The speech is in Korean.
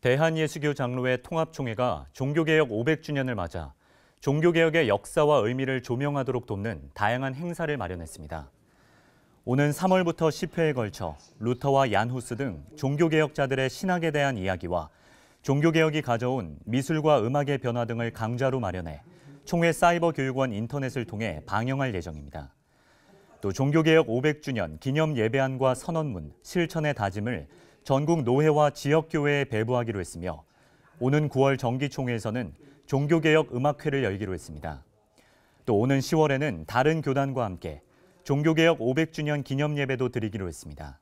대한예수교 장로회 통합총회가 종교개혁 500주년을 맞아 종교개혁의 역사와 의미를 조명하도록 돕는 다양한 행사를 마련했습니다. 오는 3월부터 10회에 걸쳐 루터와 얀후스 등 종교개혁자들의 신학에 대한 이야기와 종교개혁이 가져온 미술과 음악의 변화 등을 강좌로 마련해 총회 사이버 교육원 인터넷을 통해 방영할 예정입니다. 또 종교개혁 500주년 기념 예배안과 선언문, 실천의 다짐을 전국 노회와 지역교회에 배부하기로 했으며 오는 9월 정기총회에서는 종교개혁 음악회를 열기로 했습니다. 또 오는 10월에는 다른 교단과 함께 종교개혁 500주년 기념 예배도 드리기로 했습니다.